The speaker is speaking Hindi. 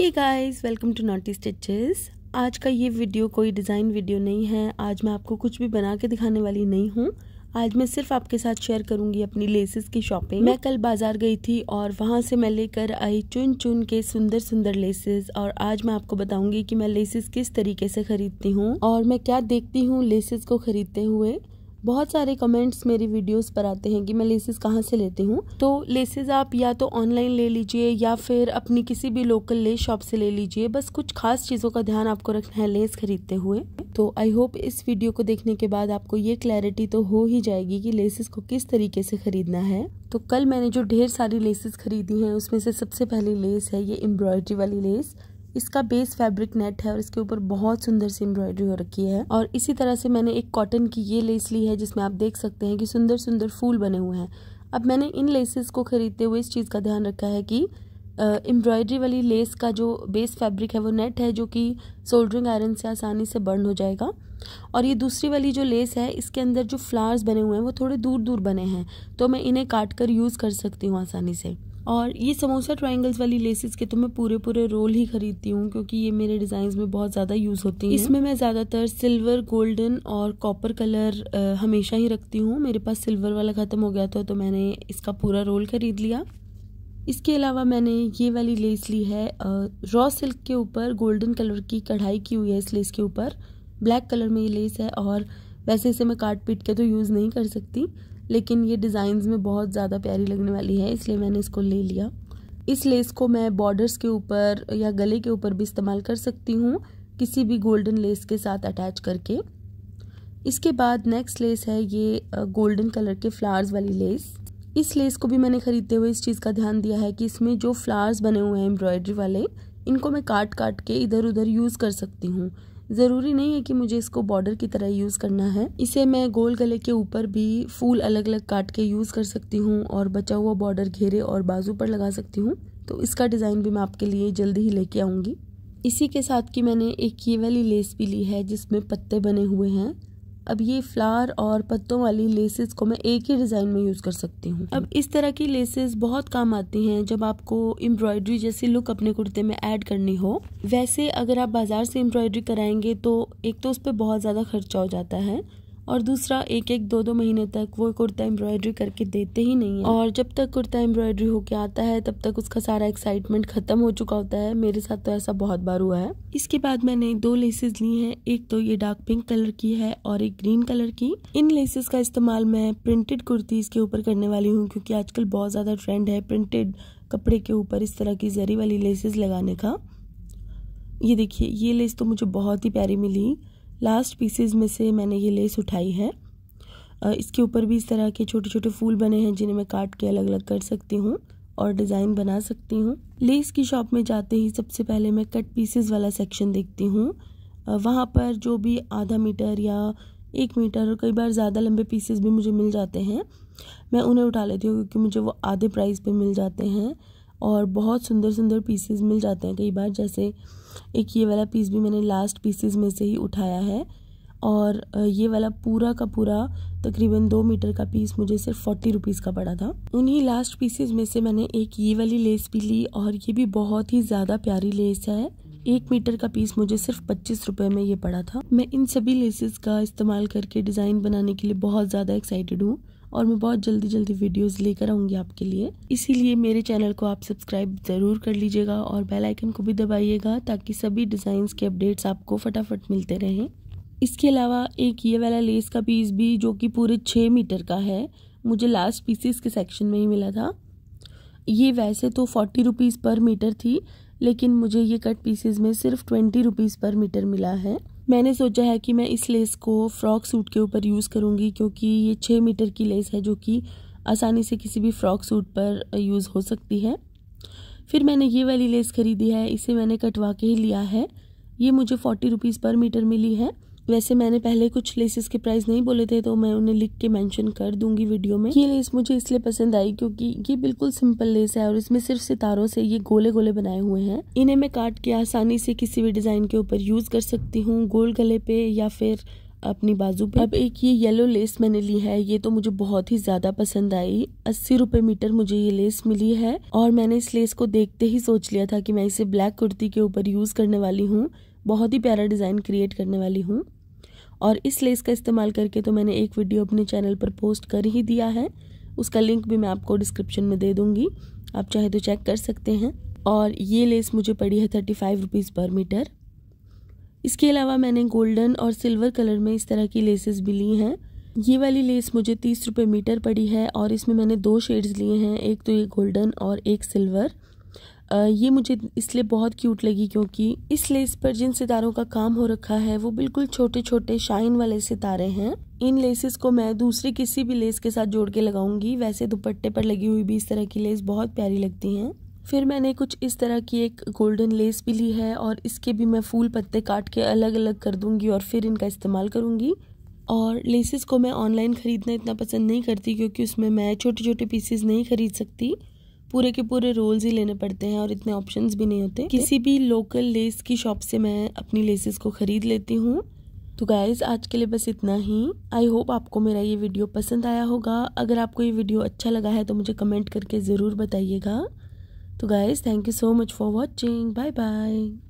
ये guys welcome to naughty stitches आज का ये वीडियो कोई डिज़ाइन वीडियो नहीं है आज मैं आपको कुछ भी बना के दिखाने वाली नहीं हूँ आज मैं सिर्फ आपके साथ शेयर करूंगी अपनी लेसेस की शॉपिंग मैं कल बाजार गई थी और वहां से मैं लेकर आई चुन चुन के सुंदर सुंदर लेसेस और आज मैं आपको बताऊंगी कि मैं लेसेस किस तरीके से खरीदती हूँ और मैं क्या देखती हूँ लेसेस को खरीदते हुए बहुत सारे कमेंट्स मेरी वीडियोस पर आते हैं कि मैं लेसेस कहाँ से लेती हूँ तो लेसेस आप या तो ऑनलाइन ले लीजिए या फिर अपनी किसी भी लोकल लेस शॉप से ले लीजिए बस कुछ खास चीज़ों का ध्यान आपको रखना है लेस खरीदते हुए तो आई होप इस वीडियो को देखने के बाद आपको ये क्लैरिटी तो हो ही जाएगी कि लेसेस को किस तरीके से खरीदना है तो कल मैंने जो ढेर सारी लेसेस खरीदी हैं उसमें से सबसे पहली लेस है ये एम्ब्रॉयडरी वाली लेस इसका बेस फैब्रिक नेट है और इसके ऊपर बहुत सुंदर सी एम्ब्रॉयडरी हो रखी है और इसी तरह से मैंने एक कॉटन की ये लेस ली है जिसमें आप देख सकते हैं कि सुंदर सुंदर फूल बने हुए हैं अब मैंने इन लेसेस को खरीदते हुए इस चीज़ का ध्यान रखा है कि एम्ब्रॉयडरी वाली लेस का जो बेस फैब्रिक है वो नेट है जो कि सोल्डरिंग आयरन से आसानी से बर्न हो जाएगा और ये दूसरी वाली जो लेस है इसके अंदर जो फ्लावर्स बने हुए हैं वो थोड़े दूर दूर बने हैं तो मैं इन्हें काट कर यूज़ कर सकती हूँ आसानी से और ये समोसा ट्राइंगल्स वाली लेसेस के तो मैं पूरे पूरे रोल ही खरीदती हूँ क्योंकि ये मेरे डिज़ाइन में बहुत ज़्यादा यूज़ होती है इसमें मैं ज़्यादातर सिल्वर गोल्डन और कॉपर कलर हमेशा ही रखती हूँ मेरे पास सिल्वर वाला ख़त्म हो गया था तो मैंने इसका पूरा रोल ख़रीद लिया इसके अलावा मैंने ये वाली लेस ली है रॉ सिल्क के ऊपर गोल्डन कलर की कढ़ाई की हुई है इस लेस के ऊपर ब्लैक कलर में ये लेस है और वैसे इसे मैं काट पीट के तो यूज़ नहीं कर सकती लेकिन ये डिज़ाइन में बहुत ज़्यादा प्यारी लगने वाली है इसलिए मैंने इसको ले लिया इस लेस को मैं बॉर्डर्स के ऊपर या गले के ऊपर भी इस्तेमाल कर सकती हूँ किसी भी गोल्डन लेस के साथ अटैच करके इसके बाद नेक्स्ट लेस है ये गोल्डन कलर के फ्लावर्स वाली लेस इस लेस को भी मैंने ख़रीदते हुए इस चीज़ का ध्यान दिया है कि इसमें जो फ्लावर्स बने हुए हैं एम्ब्रॉयडरी वाले इनको मैं काट काट के इधर उधर यूज़ कर सकती हूँ ज़रूरी नहीं है कि मुझे इसको बॉर्डर की तरह यूज़ करना है इसे मैं गोल गले के ऊपर भी फूल अलग अलग काट के यूज़ कर सकती हूँ और बचा हुआ बॉर्डर घेरे और बाजू पर लगा सकती हूँ तो इसका डिज़ाइन भी मैं आपके लिए जल्दी ही लेके आऊँगी इसी के साथ की मैंने एक ये वाली लेस भी ली है जिसमें पत्ते बने हुए हैं अब ये फ्लावर और पत्तों वाली लेसेस को मैं एक ही डिज़ाइन में यूज़ कर सकती हूँ अब इस तरह की लेसेस बहुत काम आती हैं जब आपको एम्ब्रॉयडरी जैसी लुक अपने कुर्ते में ऐड करनी हो वैसे अगर आप बाज़ार से एम्ब्रॉयडरी कराएंगे तो एक तो उस पर बहुत ज़्यादा खर्चा हो जाता है और दूसरा एक एक दो दो महीने तक वो कुर्ता एम्ब्रॉयडरी करके देते ही नहीं है और जब तक कुर्ता एम्ब्रॉयडरी होके आता है तब तक उसका सारा एक्साइटमेंट खत्म हो चुका होता है मेरे साथ तो ऐसा बहुत बार हुआ है इसके बाद मैंने दो लेसेस ली हैं एक तो ये डार्क पिंक कलर की है और एक ग्रीन कलर की इन लेसेस का इस्तेमाल मैं प्रिंटेड कुर्तीज़ के ऊपर करने वाली हूँ क्योंकि आजकल बहुत ज़्यादा ट्रेंड है प्रिंटेड कपड़े के ऊपर इस तरह की जरी वाली लेसेस लगाने का ये देखिए ये लेस तो मुझे बहुत ही प्यारी मिली लास्ट पीसेज में से मैंने ये लेस उठाई है इसके ऊपर भी इस तरह के छोटे छोटे फूल बने हैं जिन्हें मैं काट के अलग अलग कर सकती हूँ और डिज़ाइन बना सकती हूँ लेस की शॉप में जाते ही सबसे पहले मैं कट पीसेज वाला सेक्शन देखती हूँ वहाँ पर जो भी आधा मीटर या एक मीटर और कई बार ज़्यादा लंबे पीसेस भी मुझे मिल जाते हैं मैं उन्हें उठा लेती हूँ क्योंकि मुझे वो आधे प्राइस पे मिल जाते हैं और बहुत सुंदर सुंदर पीसेस मिल जाते हैं कई बार जैसे एक ये वाला पीस भी मैंने लास्ट पीसेस में से ही उठाया है और ये वाला पूरा का पूरा तकरीबन दो मीटर का पीस मुझे सिर्फ फोर्टी रुपीज़ का पड़ा था उन्हीं लास्ट पीसेज में से मैंने एक ये वाली लेस भी ली और ये भी बहुत ही ज़्यादा प्यारी लेस है एक मीटर का पीस मुझे सिर्फ पच्चीस रुपये में ये पड़ा था मैं इन सभी लेसेस का इस्तेमाल करके डिज़ाइन बनाने के लिए बहुत ज़्यादा एक्साइटेड हूँ और मैं बहुत जल्दी जल्दी वीडियोस लेकर आऊँगी आपके लिए इसीलिए मेरे चैनल को आप सब्सक्राइब ज़रूर कर लीजिएगा और बेल आइकन को भी दबाइएगा ताकि सभी डिज़ाइंस के अपडेट्स आपको फटाफट मिलते रहें इसके अलावा एक ये वाला लेस का पीस भी जो कि पूरे छः मीटर का है मुझे लास्ट पीसेस के सेक्शन में ही मिला था ये वैसे तो फोर्टी रुपीज़ पर मीटर थी लेकिन मुझे ये कट पीसीज में सिर्फ ट्वेंटी रुपीज़ पर मीटर मिला है मैंने सोचा है कि मैं इस लेस को फ्रॉक सूट के ऊपर यूज़ करूँगी क्योंकि ये छः मीटर की लेस है जो कि आसानी से किसी भी फ्रॉक सूट पर यूज़ हो सकती है फिर मैंने ये वाली लेस ख़रीदी है इसे मैंने कटवा के ही लिया है ये मुझे फोर्टी रुपीज़ पर मीटर मिली है वैसे मैंने पहले कुछ लेसेस के प्राइस नहीं बोले थे तो मैं उन्हें लिख के मेंशन कर दूंगी वीडियो में ये लेस मुझे इसलिए पसंद आई क्योंकि ये बिल्कुल सिंपल लेस है और इसमें सिर्फ सितारों से ये गोले गोले बनाए हुए हैं इन्हें मैं काट के आसानी से किसी भी डिजाइन के ऊपर यूज कर सकती हूँ गोल गले पे या फिर अपनी बाजू पे अब एक ये येलो लेस मैंने ली है ये तो मुझे बहुत ही ज्यादा पसंद आई अस्सी रुपए मीटर मुझे ये लेस मिली है और मैंने इस लेस को देखते ही सोच लिया था कि मैं इसे ब्लैक कुर्ती के ऊपर यूज करने वाली हूँ बहुत ही प्यारा डिजाइन क्रिएट करने वाली हूँ और इस लेस का इस्तेमाल करके तो मैंने एक वीडियो अपने चैनल पर पोस्ट कर ही दिया है उसका लिंक भी मैं आपको डिस्क्रिप्शन में दे दूँगी आप चाहे तो चेक कर सकते हैं और ये लेस मुझे पड़ी है thirty five rupees per metre इसके अलावा मैंने गोल्डन और सिल्वर कलर में इस तरह की लेसेस भी ली हैं ये वाली लेस मुझे तीस रुपये मीटर पड़ी है और इसमें मैंने दो शेड्स लिए हैं एक तो ये गोल्डन और एक सिल्वर ये मुझे इसलिए बहुत क्यूट लगी क्योंकि इस लेस पर जिन सितारों का काम हो रखा है वो बिल्कुल छोटे छोटे शाइन वाले सितारे हैं इन लेसेस को मैं दूसरी किसी भी लेस के साथ जोड़ के लगाऊंगी वैसे दुपट्टे पर लगी हुई भी इस तरह की लेस बहुत प्यारी लगती हैं फिर मैंने कुछ इस तरह की एक गोल्डन लेस भी ली है और इसके भी मैं फूल पत्ते काट के अलग अलग कर दूंगी और फिर इनका इस्तेमाल करूंगी और लेसेस को मैं ऑनलाइन ख़रीदना इतना पसंद नहीं करती क्योंकि उसमें मैं छोटे छोटे पीसेस नहीं खरीद सकती पूरे के पूरे रोल्स ही लेने पड़ते हैं और इतने ऑप्शंस भी नहीं होते किसी भी लोकल लेस की शॉप से मैं अपनी लेसेस को खरीद लेती हूँ तो गाइज आज के लिए बस इतना ही आई होप आपको मेरा ये वीडियो पसंद आया होगा अगर आपको ये वीडियो अच्छा लगा है तो मुझे कमेंट करके ज़रूर बताइएगा तो guys thank you so much for watching bye bye